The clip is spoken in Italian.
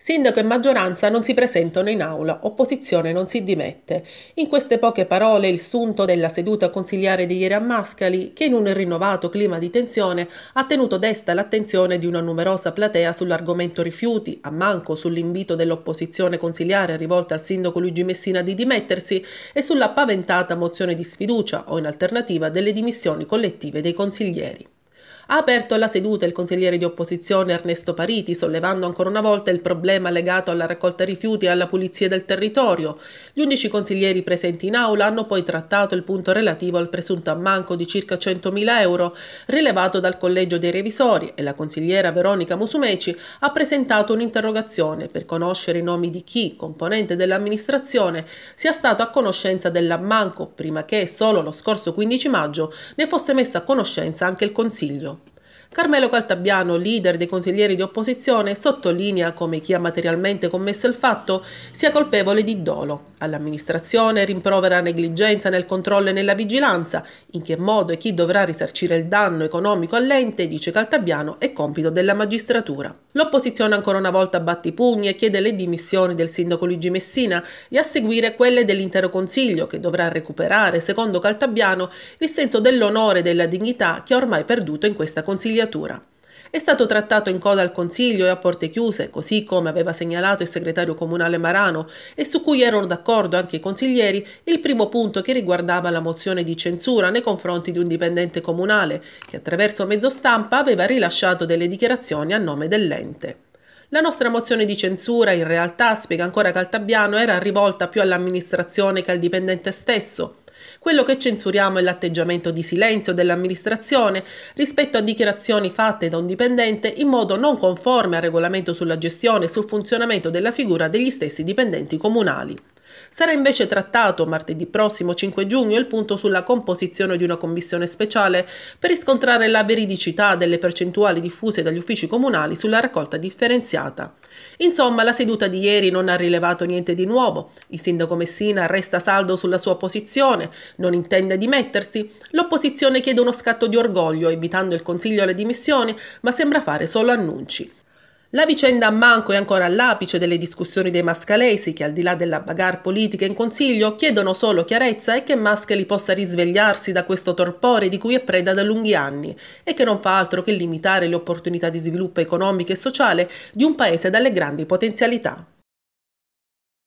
Sindaco e maggioranza non si presentano in aula, opposizione non si dimette. In queste poche parole il sunto della seduta consigliare di ieri a Mascali, che in un rinnovato clima di tensione ha tenuto desta l'attenzione di una numerosa platea sull'argomento rifiuti, a manco sull'invito dell'opposizione consigliare rivolta al sindaco Luigi Messina di dimettersi e sulla paventata mozione di sfiducia o in alternativa delle dimissioni collettive dei consiglieri. Ha aperto la seduta il consigliere di opposizione Ernesto Pariti, sollevando ancora una volta il problema legato alla raccolta rifiuti e alla pulizia del territorio. Gli undici consiglieri presenti in aula hanno poi trattato il punto relativo al presunto ammanco di circa 100.000 euro rilevato dal collegio dei revisori e la consigliera Veronica Musumeci ha presentato un'interrogazione per conoscere i nomi di chi, componente dell'amministrazione, sia stato a conoscenza dell'ammanco prima che solo lo scorso 15 maggio ne fosse messa a conoscenza anche il Consiglio. Carmelo Caltabiano, leader dei consiglieri di opposizione, sottolinea come chi ha materialmente commesso il fatto sia colpevole di dolo. All'amministrazione rimprovera negligenza nel controllo e nella vigilanza. In che modo e chi dovrà risarcire il danno economico all'ente, dice Caltabiano, è compito della magistratura. L'opposizione ancora una volta batte i pugni e chiede le dimissioni del sindaco Luigi Messina e a seguire quelle dell'intero consiglio che dovrà recuperare, secondo Caltabiano, il senso dell'onore e della dignità che ha ormai perduto in questa consigliera riconciliatura. È stato trattato in coda al Consiglio e a porte chiuse, così come aveva segnalato il segretario comunale Marano e su cui erano d'accordo anche i consiglieri, il primo punto che riguardava la mozione di censura nei confronti di un dipendente comunale che attraverso mezzo stampa aveva rilasciato delle dichiarazioni a nome dell'ente. La nostra mozione di censura, in realtà, spiega ancora Caltabiano, era rivolta più all'amministrazione che al dipendente stesso, quello che censuriamo è l'atteggiamento di silenzio dell'amministrazione rispetto a dichiarazioni fatte da un dipendente in modo non conforme al regolamento sulla gestione e sul funzionamento della figura degli stessi dipendenti comunali. Sarà invece trattato martedì prossimo 5 giugno il punto sulla composizione di una commissione speciale per riscontrare la veridicità delle percentuali diffuse dagli uffici comunali sulla raccolta differenziata. Insomma, la seduta di ieri non ha rilevato niente di nuovo. Il sindaco Messina resta saldo sulla sua posizione, non intende dimettersi. L'opposizione chiede uno scatto di orgoglio, evitando il consiglio alle dimissioni, ma sembra fare solo annunci. La vicenda a Manco è ancora all'apice delle discussioni dei mascalesi che al di là della bagarre politica in consiglio chiedono solo chiarezza e che Mascali possa risvegliarsi da questo torpore di cui è preda da lunghi anni e che non fa altro che limitare le opportunità di sviluppo economico e sociale di un paese dalle grandi potenzialità.